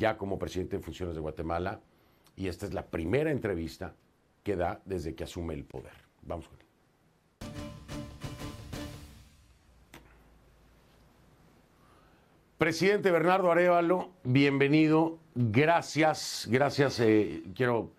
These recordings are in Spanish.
ya como presidente en funciones de Guatemala y esta es la primera entrevista que da desde que asume el poder. Vamos con él. Presidente Bernardo Arevalo, bienvenido. Gracias, gracias. Eh, quiero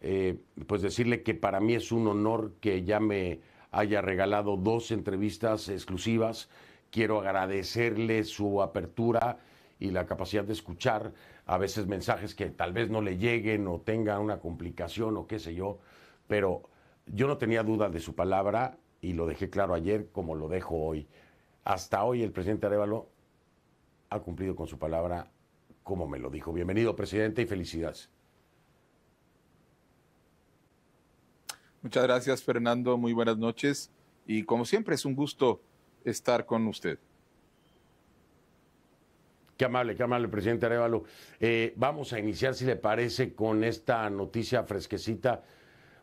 eh, pues decirle que para mí es un honor que ya me haya regalado dos entrevistas exclusivas. Quiero agradecerle su apertura y la capacidad de escuchar a veces mensajes que tal vez no le lleguen o tengan una complicación o qué sé yo, pero yo no tenía duda de su palabra y lo dejé claro ayer como lo dejo hoy. Hasta hoy el presidente Arevalo ha cumplido con su palabra como me lo dijo. Bienvenido, presidente, y felicidades. Muchas gracias, Fernando. Muy buenas noches. Y como siempre, es un gusto estar con usted. Qué amable, qué amable, presidente Arevalo. Eh, vamos a iniciar, si le parece, con esta noticia fresquecita.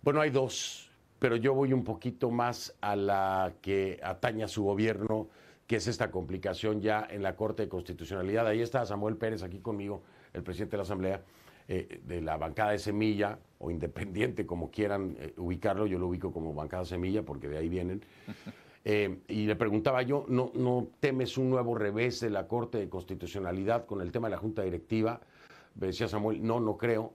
Bueno, hay dos, pero yo voy un poquito más a la que ataña su gobierno, que es esta complicación ya en la Corte de Constitucionalidad. Ahí está Samuel Pérez aquí conmigo, el presidente de la Asamblea, eh, de la bancada de Semilla, o independiente, como quieran eh, ubicarlo, yo lo ubico como bancada Semilla, porque de ahí vienen. Eh, y le preguntaba yo, ¿no, ¿no temes un nuevo revés de la Corte de Constitucionalidad con el tema de la Junta Directiva? Me decía Samuel, no, no creo.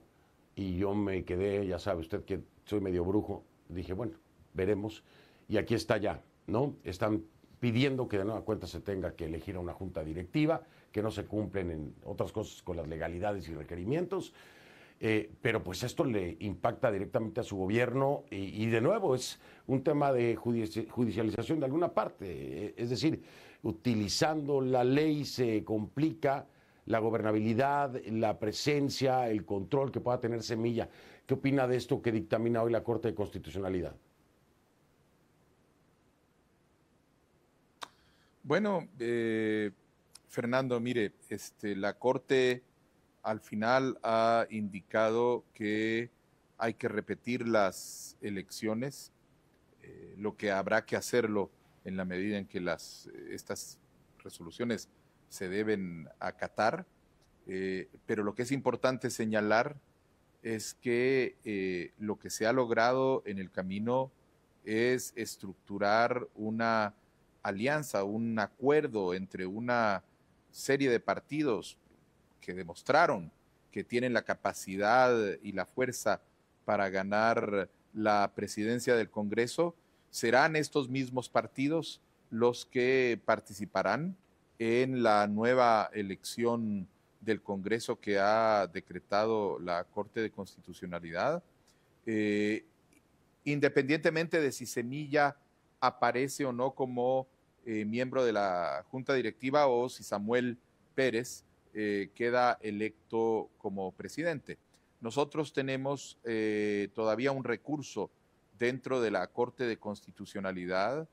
Y yo me quedé, ya sabe usted que soy medio brujo, dije, bueno, veremos. Y aquí está ya, ¿no? Están pidiendo que de nueva cuenta se tenga que elegir a una junta directiva, que no se cumplen en otras cosas con las legalidades y requerimientos, eh, pero pues esto le impacta directamente a su gobierno y, de nuevo es un tema de judicialización de alguna parte. Eh, es decir, utilizando la ley se complica la gobernabilidad, la presencia, el control que pueda tener Semilla. ¿Qué opina de esto que dictamina hoy la Corte de Constitucionalidad? Bueno, eh, Fernando, mire, este, la Corte al final ha indicado que hay que repetir las elecciones, eh, lo que habrá que hacerlo en la medida en que las, eh, estas resoluciones se deben acatar, eh, pero lo que es importante señalar es que lo que se ha logrado en el camino es estructurar una alianza, un acuerdo entre una serie de partidos que demostraron que tienen la capacidad y la fuerza para ganar la presidencia del Congreso, serán estos mismos partidos los que participarán en la nueva elección del Congreso que ha decretado la Corte de Constitucionalidad, eh, independientemente de si Semilla aparece o no como eh, miembro de la Junta Directiva o si Samuel Pérez eh, queda electo como presidente. Nosotros tenemos eh, todavía un recurso dentro de la Corte de Constitucionalidad,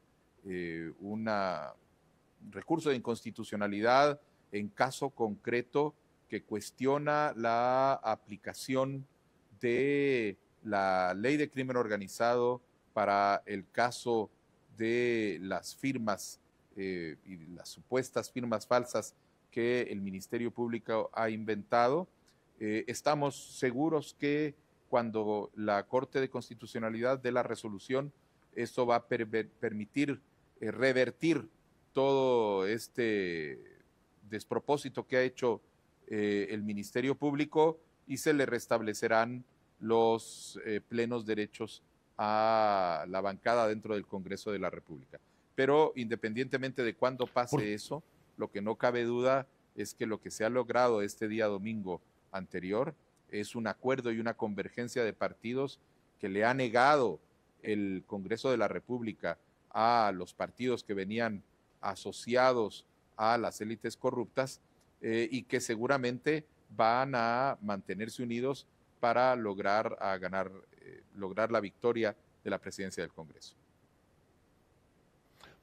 eh, un recurso de inconstitucionalidad en caso concreto que cuestiona la aplicación de la ley de crimen organizado para el caso de las firmas y las supuestas firmas falsas que el Ministerio Público ha inventado. Eh, estamos seguros que cuando la Corte de Constitucionalidad dé la resolución, eso va a permitir eh, revertir todo este despropósito que ha hecho eh, el Ministerio Público y se le restablecerán los plenos derechos a la bancada dentro del Congreso de la República. Pero independientemente de cuándo pase eso, lo que no cabe duda es que lo que se ha logrado este día domingo anterior es un acuerdo y una convergencia de partidos que le ha negado el Congreso de la República a los partidos que venían asociados a las élites corruptas eh, y que seguramente van a mantenerse unidos para lograr a ganar eh, lograr la victoria de la presidencia del Congreso.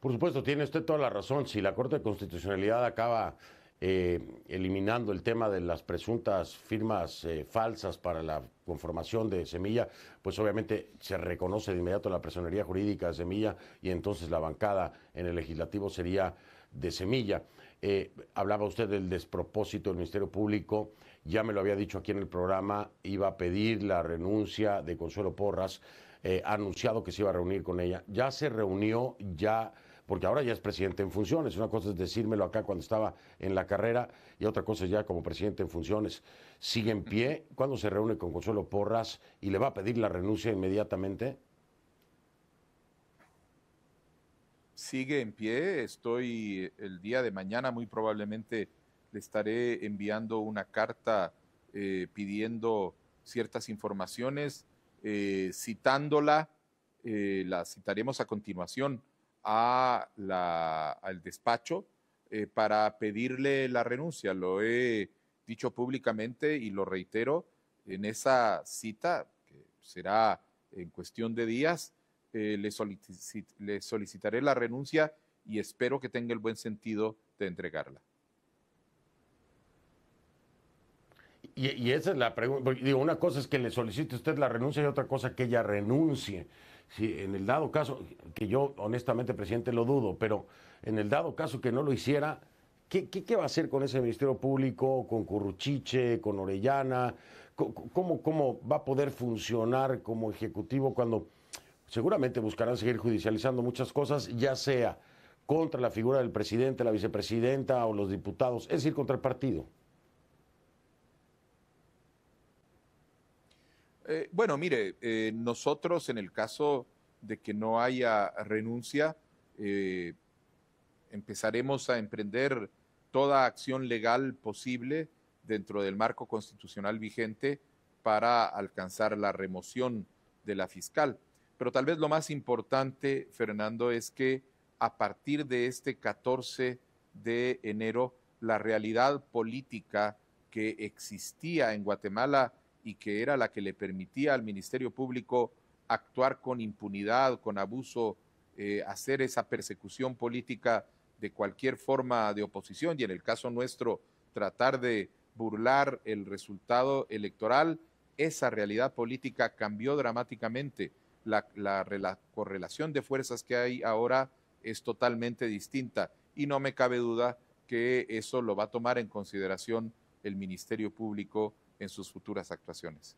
Por supuesto, tiene usted toda la razón. Si la Corte de Constitucionalidad acaba eh, eliminando el tema de las presuntas firmas eh, falsas para la conformación de semilla, pues obviamente se reconoce de inmediato la personería jurídica de semilla y entonces la bancada en el legislativo sería de semilla. Eh, hablaba usted del despropósito del Ministerio Público, ya me lo había dicho aquí en el programa, iba a pedir la renuncia de Consuelo Porras, Ha anunciado que se iba a reunir con ella, ya se reunió, ya porque ahora ya es presidente en funciones. Una cosa es decírmelo acá cuando estaba en la carrera y otra cosa es ya como presidente en funciones. ¿Sigue en pie ¿Cuándo se reúne con Consuelo Porras y le va a pedir la renuncia inmediatamente? Sigue en pie, estoy el día de mañana muy probablemente le estaré enviando una carta eh, pidiendo ciertas informaciones, eh, citándola, eh, la citaremos a continuación a la, al despacho eh, para pedirle la renuncia. Lo he dicho públicamente y lo reitero en esa cita, que será en cuestión de días, eh, le, solicitaré la renuncia y espero que tenga el buen sentido de entregarla. Y, y, esa es la pregunta. Digo, una cosa es que le solicite usted la renuncia y otra cosa que ella renuncie si en el dado caso, que yo honestamente, presidente, lo dudo, pero en el dado caso que no lo hiciera, ¿qué, va a hacer con ese Ministerio Público, con Curruchiche, con Orellana? ¿Cómo, ¿Cómo va a poder funcionar como ejecutivo cuando seguramente buscarán seguir judicializando muchas cosas, ya sea contra la figura del presidente, la vicepresidenta o los diputados, es decir, contra el partido? Eh, bueno, mire, eh, nosotros en el caso de que no haya renuncia, eh, empezaremos a emprender toda acción legal posible dentro del marco constitucional vigente para alcanzar la remoción de la fiscal. Pero tal vez lo más importante, Fernando, es que a partir de este 14 de enero, la realidad política que existía en Guatemala y que era la que le permitía al Ministerio Público actuar con impunidad, con abuso, eh, hacer esa persecución política de cualquier forma de oposición y en el caso nuestro tratar de burlar el resultado electoral, esa realidad política cambió dramáticamente. La, la, correlación de fuerzas que hay ahora es totalmente distinta y no me cabe duda que eso lo va a tomar en consideración el Ministerio Público en sus futuras actuaciones.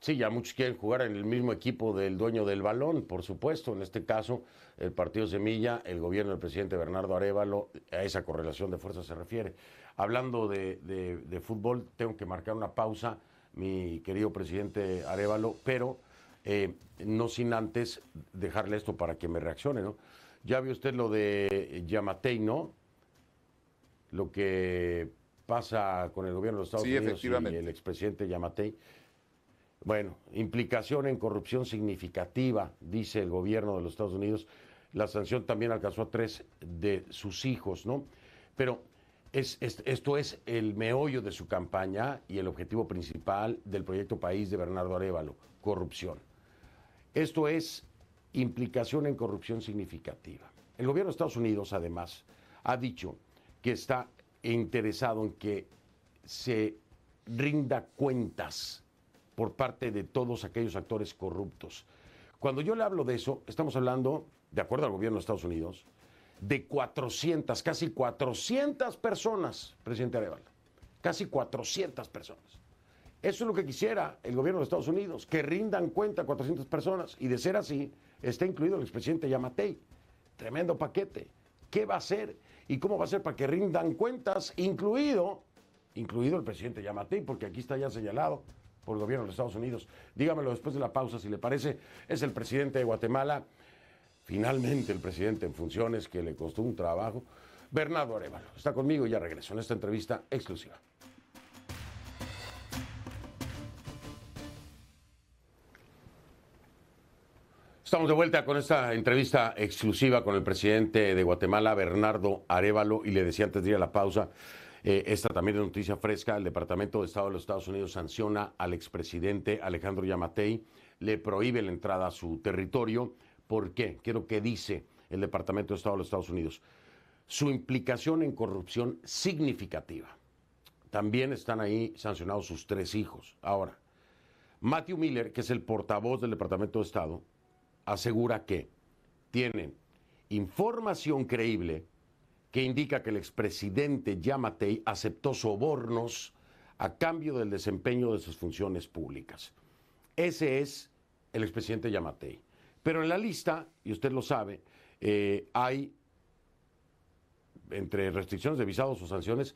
Sí, ya muchos quieren jugar en el mismo equipo del dueño del balón, por supuesto. En este caso, el partido Semilla, el gobierno del presidente Bernardo Arevalo, a esa correlación de fuerzas se refiere. Hablando de, fútbol, tengo que marcar una pausa, mi querido presidente Arevalo, pero eh, no sin antes dejarle esto para que me reaccione, ¿no? Ya vio usted lo de Yamatei, ¿no? lo que pasa con el gobierno de Estados Unidos y el expresidente Yamatei. Bueno, implicación en corrupción significativa, dice el gobierno de los Estados Unidos. La sanción también alcanzó a tres de sus hijos, ¿no? Pero es, esto es el meollo de su campaña y el objetivo principal del proyecto País de Bernardo Arevalo, corrupción. Esto es implicación en corrupción significativa. El gobierno de Estados Unidos, además, ha dicho que está interesado en que se rinda cuentas por parte de todos aquellos actores corruptos. Cuando yo le hablo de eso, estamos hablando, de acuerdo al gobierno de Estados Unidos, de 400, casi 400 personas, presidente Areval. casi 400 personas. Eso es lo que quisiera el gobierno de Estados Unidos, que rindan cuenta 400 personas. Y de ser así, está incluido el expresidente Yamatei. Tremendo paquete. ¿Qué va a hacer? y cómo va a ser para que rindan cuentas, incluido, incluido el presidente Yamatei, porque aquí está ya señalado por el gobierno de los Estados Unidos. Dígamelo después de la pausa, si le parece, es el presidente de Guatemala, finalmente el presidente en funciones que le costó un trabajo, Bernardo Arevalo. Está conmigo y ya regreso en esta entrevista exclusiva. Estamos de vuelta con esta entrevista exclusiva con el presidente de Guatemala, Bernardo Arevalo, y le decía antes de ir a la pausa, eh, esta también es noticia fresca, el Departamento de Estado de los Estados Unidos sanciona al expresidente Alejandro Yamatei, le prohíbe la entrada a su territorio. ¿Por qué? Quiero que dice el Departamento de Estado de los Estados Unidos. Su implicación en corrupción significativa. También están ahí sancionados sus tres hijos. Ahora, Matthew Miller, que es el portavoz del Departamento de Estado, asegura que tienen información creíble que indica que el expresidente Yamatei aceptó sobornos a cambio del desempeño de sus funciones públicas. Ese es el expresidente Yamatei. Pero en la lista, y usted lo sabe, eh, hay, entre restricciones de visados o sanciones,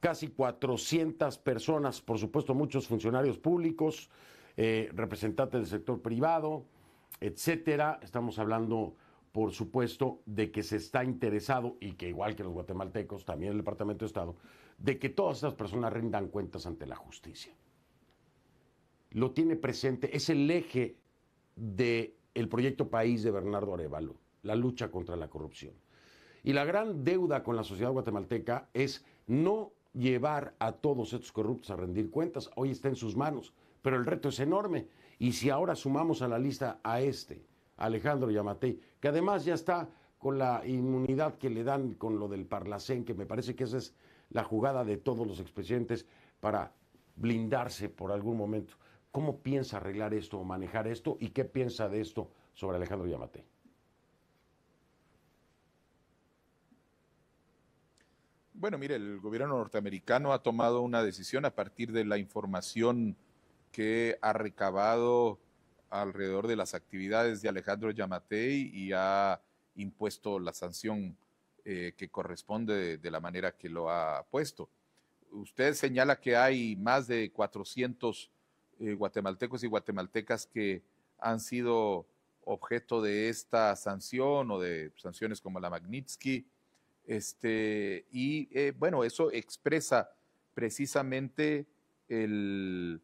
casi 400 personas, por supuesto muchos funcionarios públicos, eh, representantes del sector privado, etcétera. Estamos hablando, por supuesto, de que se está interesado y que igual que los guatemaltecos, también el Departamento de Estado, de que todas estas personas rindan cuentas ante la justicia. Lo tiene presente, es el eje del proyecto país de Bernardo Arevalo, la lucha contra la corrupción. Y la gran deuda con la sociedad guatemalteca es no llevar a todos estos corruptos a rendir cuentas. Hoy está en sus manos, pero el reto es enorme y si ahora sumamos a la lista a este, Alejandro Yamate, que además ya está con la inmunidad que le dan con lo del Parlacén, que me parece que esa es la jugada de todos los expresidentes para blindarse por algún momento. ¿Cómo piensa arreglar esto o manejar esto? ¿Y qué piensa de esto sobre Alejandro Yamate? Bueno, mire, el gobierno norteamericano ha tomado una decisión a partir de la información que ha recabado alrededor de las actividades de Alejandro Yamatei y ha impuesto la sanción eh, que corresponde de, la manera que lo ha puesto. Usted señala que hay más de 400 eh, guatemaltecos y guatemaltecas que han sido objeto de esta sanción o de sanciones como la Magnitsky. Este, y eh, bueno, eso expresa precisamente el,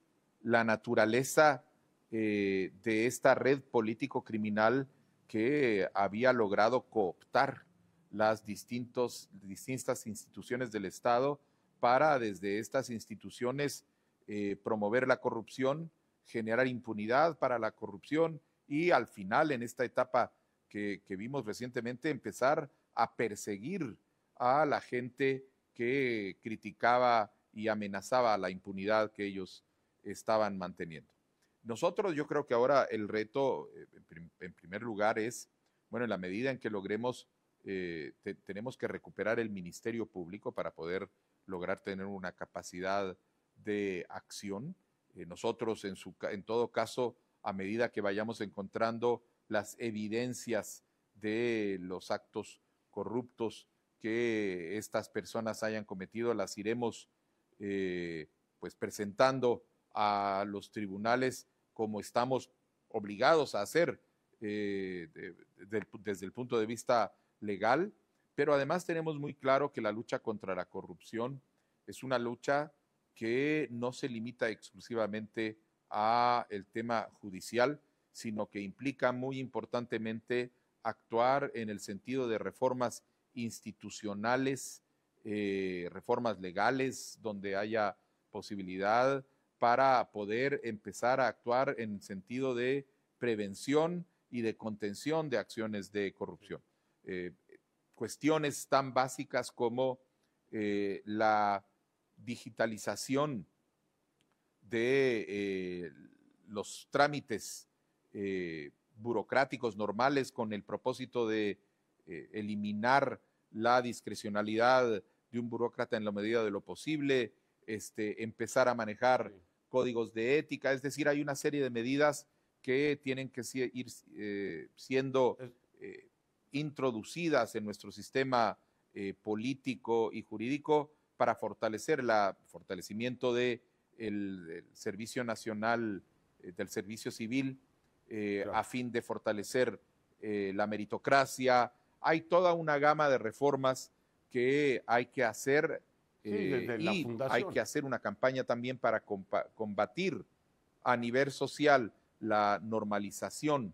la naturaleza eh, de esta red político-criminal que había logrado cooptar las distintas instituciones del Estado para desde estas instituciones eh, promover la corrupción, generar impunidad para la corrupción y al final en esta etapa que, que vimos recientemente empezar a perseguir a la gente que criticaba y amenazaba la impunidad que ellos estaban manteniendo. Nosotros yo creo que ahora el reto, eh, en primer lugar, es, bueno, en la medida en que logremos, eh, tenemos que recuperar el Ministerio Público para poder lograr tener una capacidad de acción. Eh, nosotros, en, su, en todo caso, a medida que vayamos encontrando las evidencias de los actos corruptos que estas personas hayan cometido, las iremos pues presentando a los tribunales como estamos obligados a hacer eh, desde el punto de vista legal, pero además tenemos muy claro que la lucha contra la corrupción es una lucha que no se limita exclusivamente a el tema judicial, sino que implica muy importantemente actuar en el sentido de reformas institucionales, eh, reformas legales, donde haya posibilidad para poder empezar a actuar en sentido de prevención y de contención de acciones de corrupción. Eh, cuestiones tan básicas como eh, la digitalización de eh, los trámites burocráticos normales con el propósito de eliminar la discrecionalidad de un burócrata en la medida de lo posible, este, empezar a manejar códigos de ética, es decir, hay una serie de medidas que tienen que ir eh, siendo eh, introducidas en nuestro sistema eh, político y jurídico para fortalecer el fortalecimiento del servicio nacional del servicio civil a fin de fortalecer la meritocracia. Hay toda una gama de reformas que hay que hacer eh, y hay que hacer una campaña también para combatir a nivel social la normalización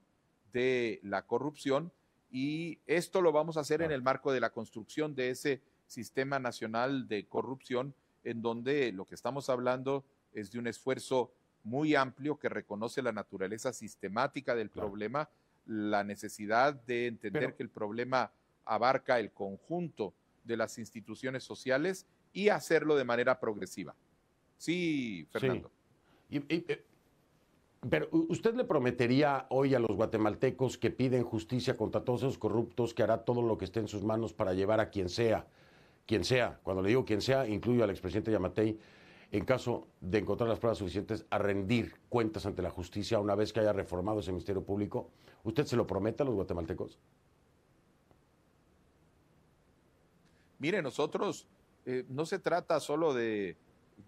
de la corrupción y esto lo vamos a hacer en el marco de la construcción de ese sistema nacional de corrupción en donde lo que estamos hablando es de un esfuerzo muy amplio que reconoce la naturaleza sistemática del problema, la necesidad de entender que el problema abarca el conjunto de las instituciones sociales y hacerlo de manera progresiva. Sí, Fernando. Eh, pero usted le prometería hoy a los guatemaltecos que piden justicia contra todos esos corruptos, que hará todo lo que esté en sus manos para llevar a quien sea, quien sea, cuando le digo quien sea, incluyo al expresidente Yamatei, en caso de encontrar las pruebas suficientes, a rendir cuentas ante la justicia una vez que haya reformado ese Ministerio Público. ¿Usted se lo promete a los guatemaltecos? Mire, nosotros eh, no se trata solo de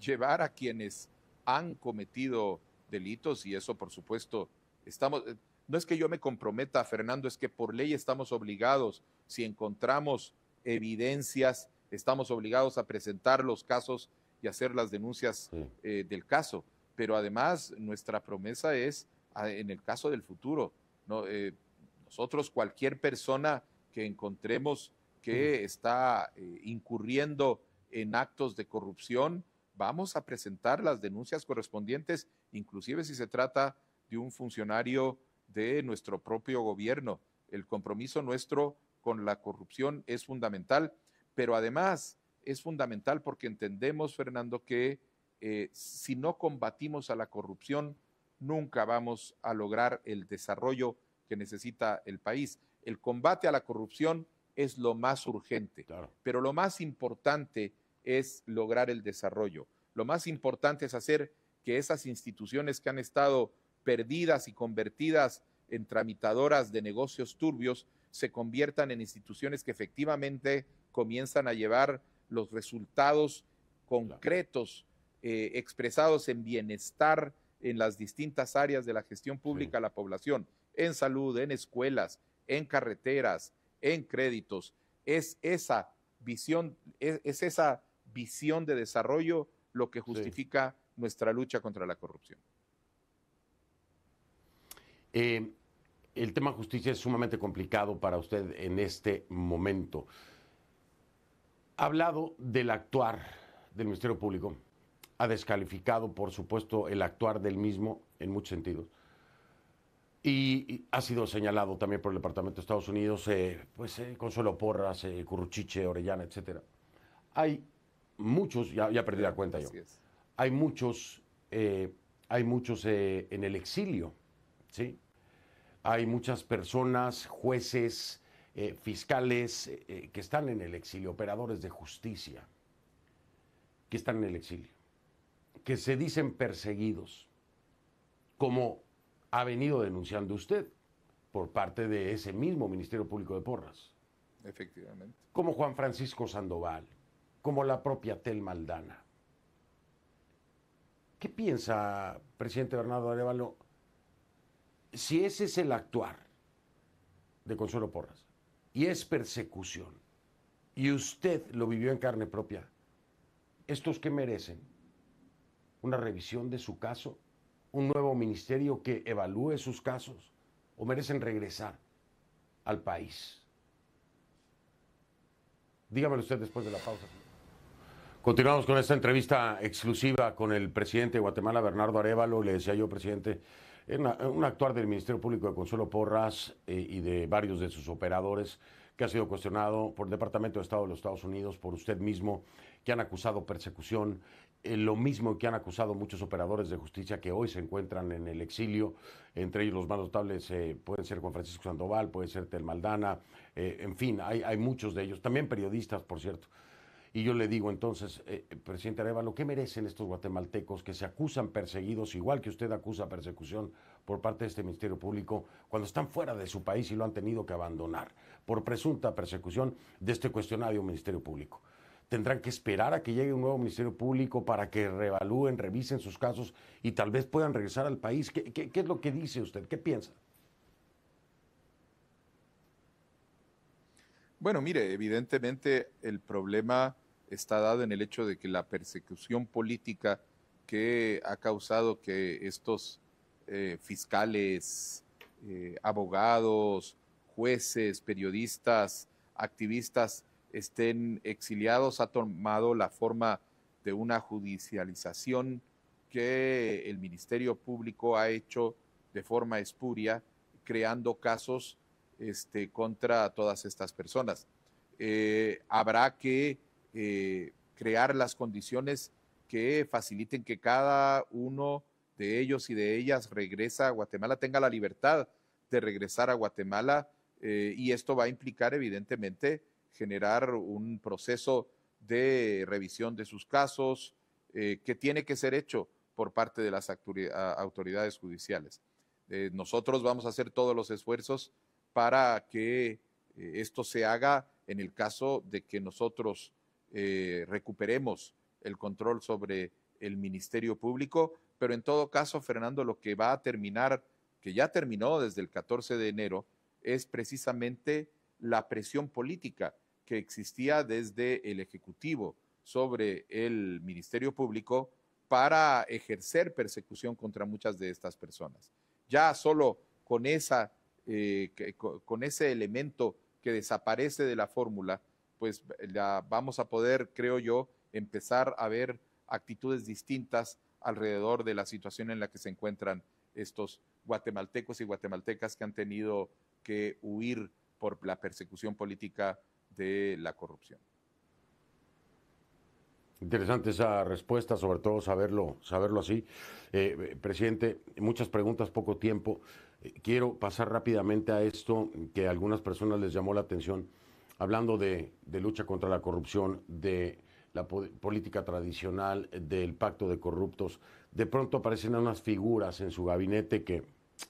llevar a quienes han cometido delitos y eso, por supuesto, estamos... Eh, no es que yo me comprometa, Fernando, es que por ley estamos obligados, si encontramos evidencias, estamos obligados a presentar los casos y hacer las denuncias eh, del caso. Pero además, nuestra promesa es, ah, en el caso del futuro, nosotros cualquier persona que encontremos que está eh, incurriendo en actos de corrupción, vamos a presentar las denuncias correspondientes, inclusive si se trata de un funcionario de nuestro propio gobierno. El compromiso nuestro con la corrupción es fundamental, pero además es fundamental porque entendemos, Fernando, que eh, si no combatimos a la corrupción, nunca vamos a lograr el desarrollo que necesita el país. El combate a la corrupción es lo más urgente, pero lo más importante es lograr el desarrollo. Lo más importante es hacer que esas instituciones que han estado perdidas y convertidas en tramitadoras de negocios turbios se conviertan en instituciones que efectivamente comienzan a llevar los resultados concretos eh, expresados en bienestar en las distintas áreas de la gestión pública a la población, en salud, en escuelas, en carreteras, en créditos. Es esa visión, es, esa visión de desarrollo lo que justifica nuestra lucha contra la corrupción. Eh, el tema justicia es sumamente complicado para usted en este momento. Ha hablado del actuar del Ministerio Público, ha descalificado, por supuesto, el actuar del mismo en muchos sentidos y ha sido señalado también por el Departamento de Estados Unidos, eh, pues eh, Consuelo Porras, eh, Curruchiche, Orellana, etc. Hay muchos, ya, perdí la cuenta yo, hay muchos, hay muchos en el exilio, ¿sí? Hay muchas personas, jueces, fiscales que están en el exilio, operadores de justicia, que están en el exilio, que se dicen perseguidos, como ha venido denunciando usted por parte de ese mismo Ministerio Público de Porras. Efectivamente. Como Juan Francisco Sandoval, como la propia Tel Maldana. ¿Qué piensa, presidente Bernardo Arevalo, si ese es el actuar de Consuelo Porras y es persecución y usted lo vivió en carne propia, ¿estos que merecen? ¿Una revisión de su caso un nuevo ministerio que evalúe sus casos o merecen regresar al país? Dígamelo usted después de la pausa. Continuamos con esta entrevista exclusiva con el presidente de Guatemala, Bernardo Arevalo. Le decía yo, presidente, un actuar del Ministerio Público de Consuelo Porras eh, y de varios de sus operadores que ha sido cuestionado por el Departamento de Estado de los Estados Unidos, por usted mismo, que han acusado persecución, eh, lo mismo que han acusado muchos operadores de justicia que hoy se encuentran en el exilio, entre ellos los más notables eh, pueden ser Juan Francisco Sandoval, puede ser Telmaldana, eh, en fin, hay, hay, muchos de ellos, también periodistas, por cierto. Y yo le digo entonces, presidente Arevalo, ¿qué merecen estos guatemaltecos que se acusan perseguidos, igual que usted acusa persecución por parte de este Ministerio Público, cuando están fuera de su país y lo han tenido que abandonar por presunta persecución de este cuestionario Ministerio Público? tendrán que esperar a que llegue un nuevo Ministerio Público para que reevalúen, revisen sus casos y tal vez puedan regresar al país. ¿Qué, es lo que dice usted? ¿Qué piensa? Bueno, mire, evidentemente el problema está dado en el hecho de que la persecución política que ha causado que estos eh, fiscales, eh, abogados, jueces, periodistas, activistas estén exiliados ha tomado la forma de una judicialización que el Ministerio Público ha hecho de forma espuria, creando casos este, contra todas estas personas. Eh, habrá que eh, crear las condiciones que faciliten que cada uno de ellos y de ellas regresa a Guatemala, tenga la libertad de regresar a Guatemala, eh, y esto va a implicar evidentemente generar un proceso de revisión de sus casos eh, que tiene que ser hecho por parte de las autoridades judiciales. Eh, nosotros vamos a hacer todos los esfuerzos para que eh, esto se haga en el caso de que nosotros recuperemos el control sobre el Ministerio Público, pero en todo caso, Fernando, lo que va a terminar, que ya terminó desde el 14 de enero, es precisamente la presión política que existía desde el Ejecutivo sobre el Ministerio Público para ejercer persecución contra muchas de estas personas. Ya solo con, esa, eh, con ese elemento que desaparece de la fórmula, pues vamos a poder, creo yo, empezar a ver actitudes distintas alrededor de la situación en la que se encuentran estos guatemaltecos y guatemaltecas que han tenido que huir por la persecución política de la corrupción. Interesante esa respuesta, sobre todo saberlo, saberlo así. Eh, presidente, muchas preguntas, poco tiempo. Eh, quiero pasar rápidamente a esto que a algunas personas les llamó la atención, hablando de, lucha contra la corrupción, de la política tradicional, del pacto de corruptos. De pronto aparecen unas figuras en su gabinete que,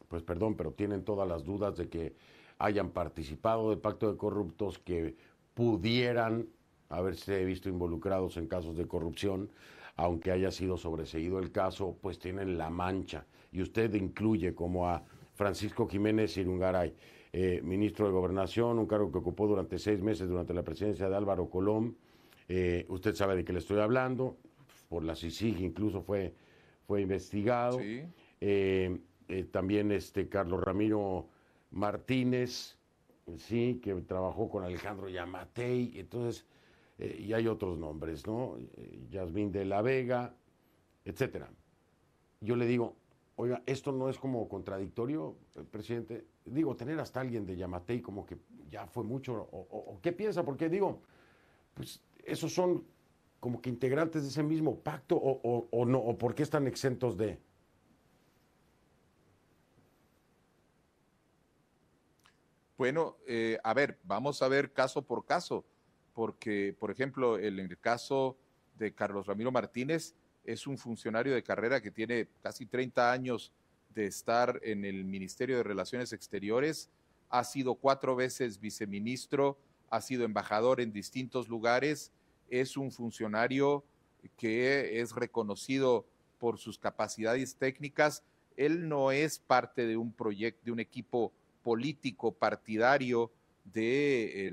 pues perdón, pero tienen todas las dudas de que hayan participado del pacto de corruptos, que pudieran haberse visto involucrados en casos de corrupción, aunque haya sido sobreseído el caso, pues tienen la mancha. Y usted incluye como a Francisco Jiménez Irungaray, eh, ministro de Gobernación, un cargo que ocupó durante seis meses durante la presidencia de Álvaro Colón. Eh, usted sabe de qué le estoy hablando, por la CICIG incluso fue, fue investigado. Eh, también este Carlos Ramiro Martínez, sí, que trabajó con Alejandro Yamatei, entonces, eh, y hay otros nombres, ¿no? Eh, Yasmín de la Vega, etcétera. Yo le digo, oiga, ¿esto no es como contradictorio, eh, presidente? Digo, tener hasta alguien de Yamatei como que ya fue mucho, o, qué piensa, porque digo, pues esos son como que integrantes de ese mismo pacto, o, o no, o por qué están exentos de. Bueno, eh, a ver, vamos a ver caso por caso, porque, por ejemplo, en el caso de Carlos Ramiro Martínez, es un funcionario de carrera que tiene casi 30 años de estar en el Ministerio de Relaciones Exteriores, ha sido cuatro veces viceministro, ha sido embajador en distintos lugares, es un funcionario que es reconocido por sus capacidades técnicas. Él no es parte de un proyecto, de un equipo político partidario de,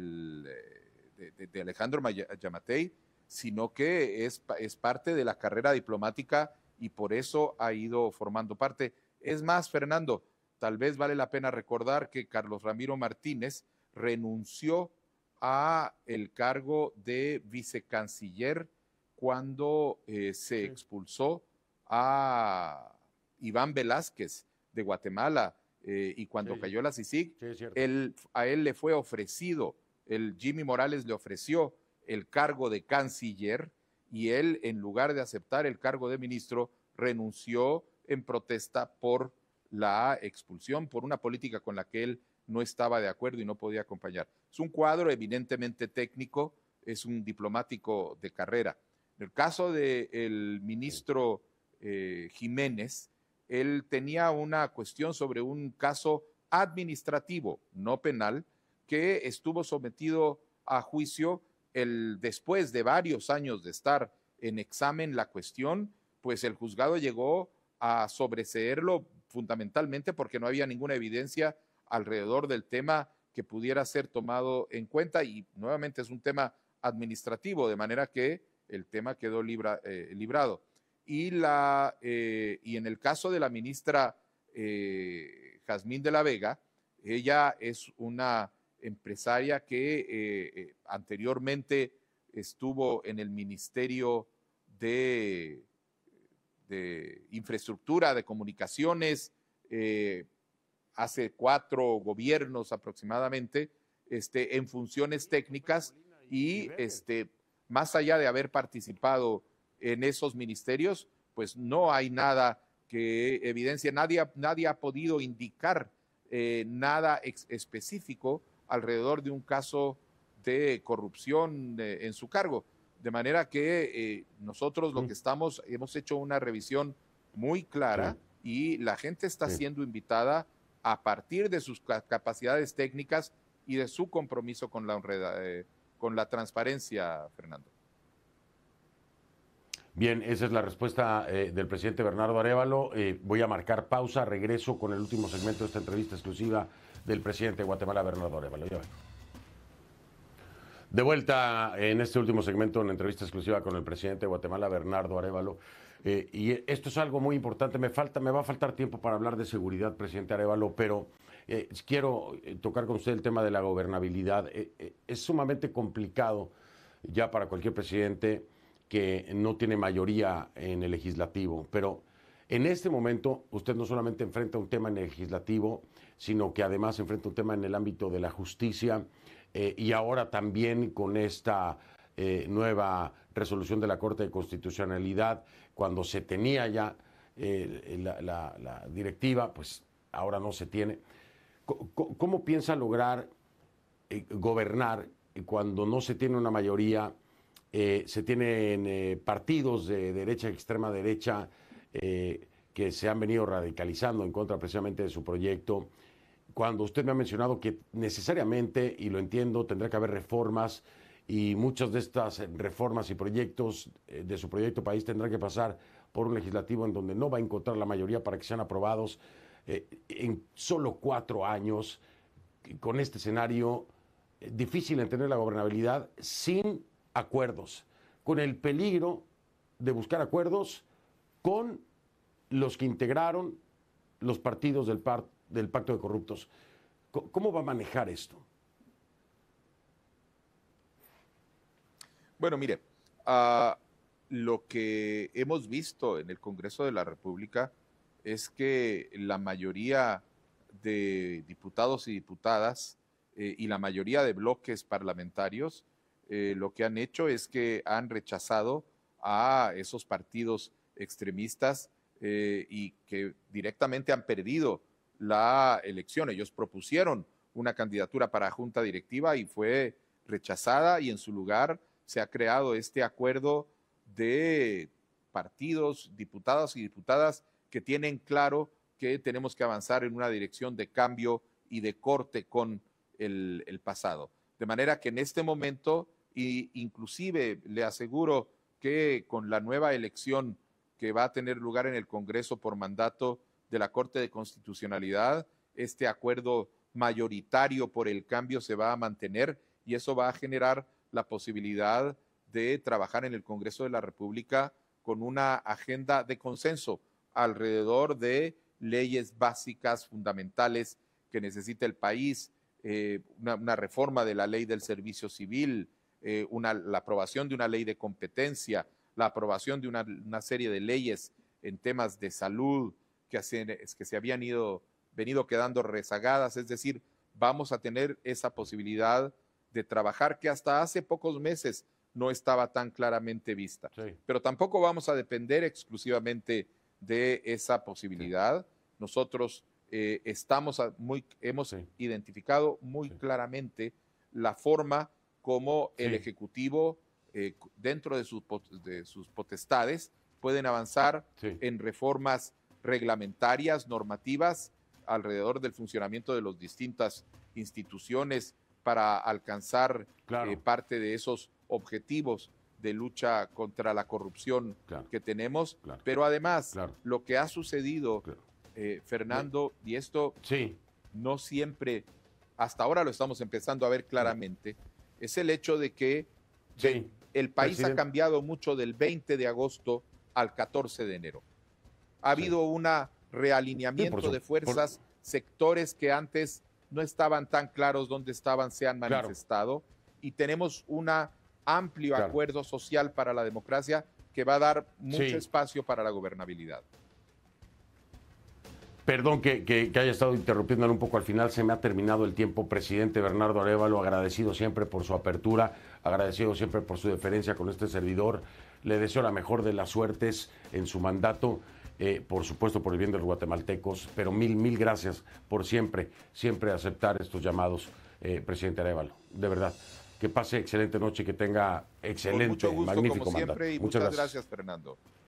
eh, Alejandro Yamatei, sino que es, parte de la carrera diplomática y por eso ha ido formando parte. Es más, Fernando, tal vez vale la pena recordar que Carlos Ramiro Martínez renunció a el cargo de vicecanciller cuando eh, se expulsó a Iván Velázquez de Guatemala eh, y cuando cayó la CICIG, a él le fue ofrecido, el Jimmy Morales le ofreció el cargo de canciller y él, en lugar de aceptar el cargo de ministro, renunció en protesta por la expulsión, por una política con la que él no estaba de acuerdo y no podía acompañar. Es un cuadro evidentemente técnico, es un diplomático de carrera. En el caso del ministro eh, Jiménez, él tenía una cuestión sobre un caso administrativo, no penal, que estuvo sometido a juicio el, después de varios años de estar en examen la cuestión, pues el juzgado llegó a sobreseerlo fundamentalmente porque no había ninguna evidencia alrededor del tema que pudiera ser tomado en cuenta y nuevamente es un tema administrativo, de manera que el tema quedó eh, librado. Eh, y, en el caso de la ministra eh, Jazmín de la Vega, ella es una empresaria que eh, eh, anteriormente estuvo en el Ministerio de, de Infraestructura, de Comunicaciones, hace cuatro gobiernos aproximadamente, este, en funciones técnicas y este, más allá de haber participado en esos ministerios, pues no hay nada que evidencie, nadie, nadie ha podido indicar eh, nada específico alrededor de un caso de corrupción eh, en su cargo. De manera que eh, nosotros lo mm. que estamos, hemos hecho una revisión muy clara y la gente está siendo invitada a partir de sus capacidades técnicas y de su compromiso con la, con la transparencia, Fernando. Bien, esa es la respuesta eh, del presidente Bernardo Arevalo. Eh, voy a marcar pausa, regreso con el último segmento de esta entrevista exclusiva del presidente de Guatemala, Bernardo Arevalo. de vuelta en este último segmento, una entrevista exclusiva con el presidente de Guatemala, Bernardo Arevalo. Eh, y esto es algo muy importante. Me, falta, me va a faltar tiempo para hablar de seguridad, presidente Arevalo, pero quiero tocar con usted el tema de la gobernabilidad. es sumamente complicado ya para cualquier presidente que no tiene mayoría en el legislativo, pero en este momento usted no solamente enfrenta un tema en el legislativo, sino que además enfrenta un tema en el ámbito de la justicia eh, y ahora también con esta eh, nueva resolución de la Corte de Constitucionalidad, cuando se tenía ya eh, la, directiva, pues ahora no se tiene. cómo piensa lograr gobernar cuando no se tiene una mayoría eh, se tienen eh, partidos de derecha, extrema derecha, eh, que se han venido radicalizando en contra precisamente de su proyecto. Cuando usted me ha mencionado que necesariamente, y lo entiendo, tendrá que haber reformas y muchas de estas reformas y proyectos de su proyecto país tendrán que pasar por un legislativo en donde no va a encontrar la mayoría para que sean aprobados en solo cuatro años, con este escenario difícil en tener la gobernabilidad sin acuerdos, con el peligro de buscar acuerdos con los que integraron los partidos del, pacto de corruptos. ¿Cómo va a manejar esto? Bueno, mire, ah, lo que hemos visto en el Congreso de la República es que la mayoría de diputados y diputadas eh, y la mayoría de bloques parlamentarios eh, lo que han hecho es que han rechazado a esos partidos extremistas eh, y que directamente han perdido la elección. Ellos propusieron una candidatura para junta directiva y fue rechazada y en su lugar se ha creado este acuerdo de partidos, diputados y diputadas que tienen claro que tenemos que avanzar en una dirección de cambio y de corte con el pasado. De manera que en este momento, e inclusive le aseguro que con la nueva elección que va a tener lugar en el Congreso por mandato de la Corte de Constitucionalidad, este acuerdo mayoritario por el cambio se va a mantener y eso va a generar la posibilidad de trabajar en el Congreso de la República con una agenda de consenso alrededor de leyes básicas fundamentales que necesita el país, eh, una, reforma de la ley del servicio civil, eh, la aprobación de una ley de competencia, la aprobación de una, serie de leyes en temas de salud que, que se habían ido, venido quedando rezagadas. Es decir, vamos a tener esa posibilidad de trabajar que hasta hace pocos meses no estaba tan claramente vista. Pero tampoco vamos a depender exclusivamente de esa posibilidad. Nosotros eh, estamos muy, hemos identificado muy claramente la forma como el Ejecutivo, eh, dentro de sus, de sus potestades, pueden avanzar en reformas reglamentarias, normativas, alrededor del funcionamiento de las distintas instituciones para alcanzar eh, parte de esos objetivos de lucha contra la corrupción que tenemos. Pero además, lo que ha sucedido eh, Fernando, y esto sí. no siempre, hasta ahora lo estamos empezando a ver claramente, es el hecho de que el, país ha cambiado mucho del 20 de agosto al 14 de enero. Ha habido un realineamiento de fuerzas, sectores que antes no estaban tan claros dónde estaban, se han manifestado y tenemos un amplio acuerdo social para la democracia que va a dar mucho espacio para la gobernabilidad. Perdón que, haya estado interrumpiéndole un poco al final, se me ha terminado el tiempo. Presidente Bernardo Arevalo, agradecido siempre por su apertura, agradecido siempre por su deferencia con este servidor. Le deseo la mejor de las suertes en su mandato, eh, por supuesto por el bien de los guatemaltecos, pero mil, mil gracias por siempre, siempre aceptar estos llamados, eh, presidente Arevalo. De verdad, que pase excelente noche, que tenga excelente, magnífico mandato. muchas, gracias Fernando.